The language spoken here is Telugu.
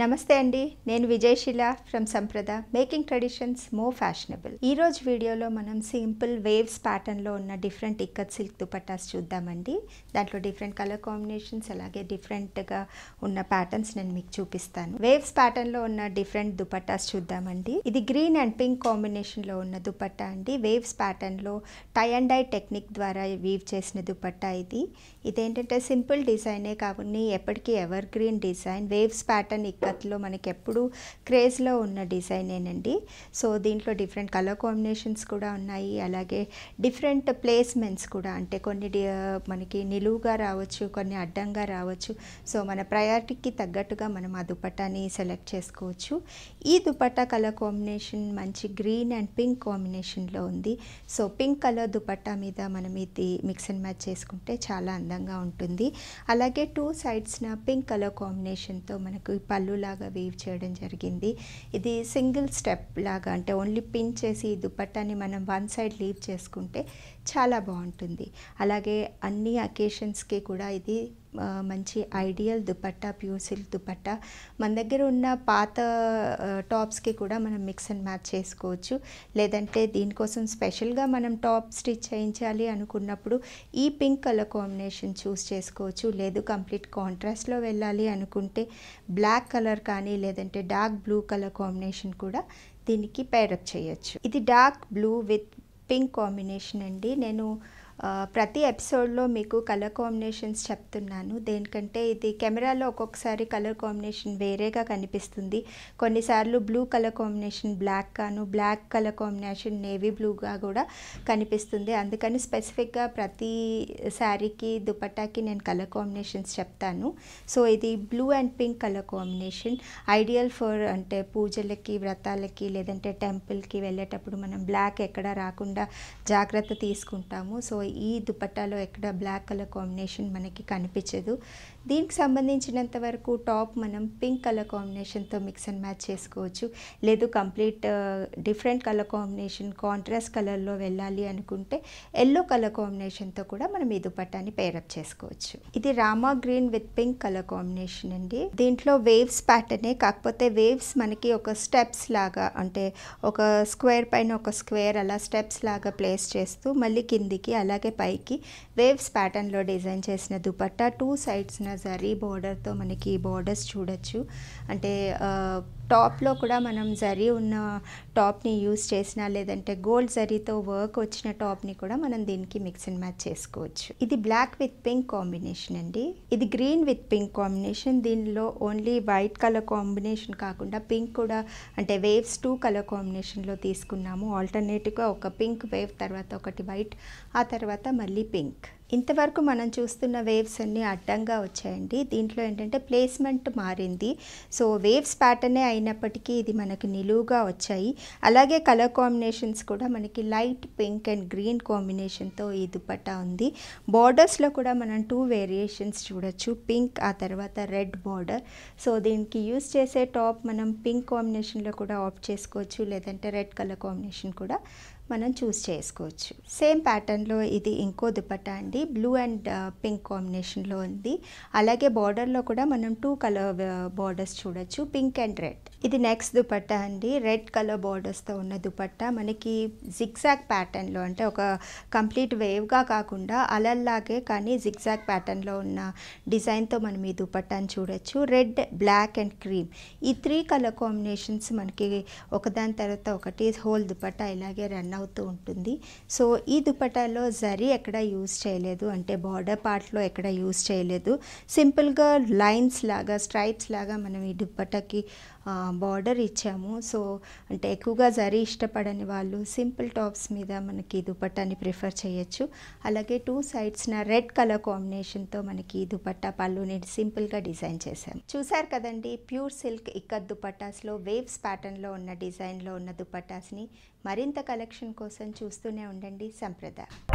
నమస్తే అండి నేను Vijayasheela from Samprada making traditions more fashionable ఈరోజు వీడియోలో మనం సింపుల్ వేవ్స్ ప్యాటర్న్లో ఉన్న డిఫరెంట్ ఇక్కత్ సిల్క్ దుపట్టాస్ చూద్దామండి దాంట్లో డిఫరెంట్ కలర్ కాంబినేషన్స్ అలాగే డిఫరెంట్గా ఉన్న ప్యాటర్న్స్ నేను మీకు చూపిస్తాను వేవ్స్ ప్యాటర్న్లో ఉన్న డిఫరెంట్ దుపట్టాస్ చూద్దామండి ఇది గ్రీన్ అండ్ పింక్ కాంబినేషన్లో ఉన్న దుపట్టా అండి వేవ్స్ ప్యాటర్న్లో టై అండ్ డై టెక్నిక్ ద్వారా వీవ్ చేసిన దుపట్టా ఇది ఇదేంటంటే సింపుల్ డిజైనే కాకుండా ఎప్పటికీ evergreen design waves pattern ఇక్క కత్లో మనకి ఎప్పుడు క్రేజ్లో ఉన్న డిజైన్ ఏనండి సో దీంట్లో డిఫరెంట్ కలర్ కాంబినేషన్స్ కూడా ఉన్నాయి అలాగే డిఫరెంట్ ప్లేస్మెంట్స్ కూడా అంటే కొన్ని మనకి నిలువుగా రావచ్చు కొన్ని అడ్డంగా రావచ్చు సో మన ప్రయారిటీకి తగ్గట్టుగా మనం ఆ దుపట్టాని సెలెక్ట్ చేసుకోవచ్చు ఈ దుపట్టా కలర్ కాంబినేషన్ మంచి గ్రీన్ అండ్ పింక్ కాంబినేషన్లో ఉంది సో పింక్ కలర్ దుపట్టా మీద మనం ఇది మిక్స్ అండ్ మ్యాచ్ చేసుకుంటే చాలా అందంగా ఉంటుంది అలాగే టూ సైడ్స్న పింక్ కలర్ కాంబినేషన్తో మనకు పళ్ళు లాగా వేవ్ చేయడం జరిగింది ఇది సింగిల్ స్టెప్ లాగా అంటే ఓన్లీ పిన్ చేసి దుపట్టాని మనం వన్ సైడ్ లీవ్ చేసుకుంటే చాలా బాగుంటుంది అలాగే అన్ని అకేషన్స్కి కూడా ఇది మంచి ideal dupatta pure silk dupatta మన దగ్గర ఉన్న పాత టాప్స్కి కూడా మనం మిక్స్ అండ్ మ్యాచ్ చేసుకోవచ్చు లేదంటే దీనికోసం స్పెషల్గా మనం టాప్ స్టిచ్ చేయించాలి అనుకున్నప్పుడు ఈ పింక్ కలర్ కాంబినేషన్ చూస్ చేసుకోవచ్చు లేదు కంప్లీట్ కాంట్రాస్ట్లో వెళ్ళాలి అనుకుంటే బ్లాక్ కలర్ కానీ లేదంటే డార్క్ బ్లూ కలర్ కాంబినేషన్ కూడా దీనికి పేరప్ చేయొచ్చు ఇది dark blue with pink combination అండి నేను ప్రతి ఎపిసోడ్లో మీకు కలర్ కాంబినేషన్స్ చెప్తున్నాను దేనికంటే ఇది కెమెరాలో ఒక్కొక్కసారి కలర్ కాంబినేషన్ వేరేగా కనిపిస్తుంది కొన్నిసార్లు బ్లూ కలర్ కాంబినేషన్ బ్లాక్ గాను బ్లాక్ కలర్ కాంబినేషన్ నేవీ బ్లూగా కూడా కనిపిస్తుంది అందుకని స్పెసిఫిక్గా ప్రతి శారీకి దుపట్టాకి నేను కలర్ కాంబినేషన్స్ చెప్తాను సో ఇది blue and pink colour combination ideal for అంటే పూజలకి వ్రతాలకి లేదంటే టెంపుల్కి వెళ్ళేటప్పుడు మనం బ్లాక్ ఎక్కడ రాకుండా జాగ్రత్త తీసుకుంటాము సో ఈ దుపట్టాలో ఎక్కడ బ్లాక్ కలర్ కాంబినేషన్ మనకి కనిపించదు దీనికి సంబంధించినంత వరకు టాప్ మనం పింక్ కలర్ కాంబినేషన్తో మిక్స్ అండ్ మ్యాచ్ చేసుకోవచ్చు లేదు complete different colour combination contrast కలర్లో వెళ్ళాలి అనుకుంటే ఎల్లో కలర్ కాంబినేషన్తో కూడా మనం ఈ దుపట్టాన్ని పేరప్ చేసుకోవచ్చు ఇది Rama green with pink colour combination అండి దీంట్లో వేవ్స్ ప్యాటర్నే కాకపోతే వేవ్స్ మనకి ఒక స్టెప్స్ లాగా అంటే ఒక స్క్వేర్ పైన ఒక స్క్వేర్ అలా స్టెప్స్ లాగా ప్లేస్ చేస్తూ మళ్ళీ కిందికి అలా అలాగే పైకి వేవ్స్ ప్యాటర్న్లో డిజైన్ చేసిన దుపట్టా టూ సైడ్స్న జరీ బార్డర్తో మనకి బార్డర్స్ చూడొచ్చు అంటే టాప్లో కూడా మనం జరీ ఉన్న టాప్ని యూస్ చేసినా లేదంటే గోల్డ్ జరీతో వర్క్ వచ్చిన టాప్ని కూడా మనం దీనికి మిక్స్ అండ్ మ్యాచ్ చేసుకోవచ్చు ఇది బ్లాక్ విత్ పింక్ కాంబినేషన్ అండి ఇది గ్రీన్ విత్ పింక్ కాంబినేషన్ దీనిలో ఓన్లీ వైట్ కలర్ కాంబినేషన్ కాకుండా పింక్ కూడా అంటే వేవ్స్ టూ కలర్ కాంబినేషన్లో తీసుకున్నాము ఆల్టర్నేటివ్గా ఒక పింక్ వేవ్ తర్వాత ఒకటి వైట్ ఆ తర్వాత तरवा मल्ली पिंक ఇంతవరకు మనం చూస్తున్న వేవ్స్ అన్నీ అడ్డంగా వచ్చాయండి దీంట్లో ఏంటంటే ప్లేస్మెంట్ మారింది సో వేవ్స్ ప్యాటర్నే అయినప్పటికీ ఇది మనకి నిలువుగా వచ్చాయి అలాగే కలర్ కాంబినేషన్స్ కూడా మనకి లైట్ పింక్ అండ్ గ్రీన్ కాంబినేషన్తో ఈ దుపట్టా ఉంది బార్డర్స్లో కూడా మనం టూ వేరియేషన్స్ చూడొచ్చు పింక్ ఆ తర్వాత రెడ్ బార్డర్ సో దీనికి యూస్ చేసే టాప్ మనం పింక్ కాంబినేషన్లో కూడా ఆప్ట్ చేసుకోవచ్చు లేదంటే రెడ్ కలర్ కాంబినేషన్ కూడా మనం చూస్ చేసుకోవచ్చు సేమ్ ప్యాటర్న్లో ఇది ఇంకో దుపట్టా అండి ఉంది బ్లూ అండ్ పింక్ కాంబినేషన్లో ఉంది అలాగే బార్డర్లో కూడా మనం టూ కలర్ బార్డర్స్ చూడొచ్చు పింక్ అండ్ రెడ్ ఇది నెక్స్ట్ దుపట్టా అండి రెడ్ కలర్ బార్డర్స్తో ఉన్న దుపట్టా మనకి జిగ్జాగ్ ప్యాటర్న్లో అంటే ఒక కంప్లీట్ వేవ్గా కాకుండా అలల్లాగే కానీ జిగ్జాగ్ ప్యాటర్న్లో ఉన్న డిజైన్తో మనం ఈ దుపట్టాని చూడొచ్చు రెడ్ బ్లాక్ అండ్ క్రీమ్ ఈ త్రీ కలర్ కాంబినేషన్స్ మనకి ఒకదాని తర్వాత ఒకటి హోల్ దుపట్టా ఇలాగే రన్ అవుతూ ఉంటుంది సో ఈ దుపట్టాలో జరీ ఎక్కడ యూజ్ చేయలేదు అంటే బార్డర్ పార్ట్లో ఎక్కడ యూజ్ చేయలేదు సింపుల్గా లైన్స్ లాగా స్ట్రైప్స్ లాగా మనం ఈ దుపట్టాకి బార్డర్ ఇచ్చాము సో అంటే ఎక్కువగా జరీ ఇష్టపడని వాళ్ళు సింపుల్ టాప్స్ మీద మనకి దుపట్టాని ప్రిఫర్ చేయొచ్చు అలాగే టూ సైడ్స్న రెడ్ కలర్ కాంబినేషన్తో మనకి దుపట్టా పళ్ళు నేను సింపుల్గా డిజైన్ చేశాము చూసారు కదండి ప్యూర్ సిల్క్ ఇక్కడ దుపట్టాస్లో వేవ్స్ ప్యాటర్న్లో ఉన్న డిజైన్లో ఉన్న దుపట్టాస్ని మరింత కలెక్షన్ కోసం చూస్తూనే ఉండండి సంప్రదాయం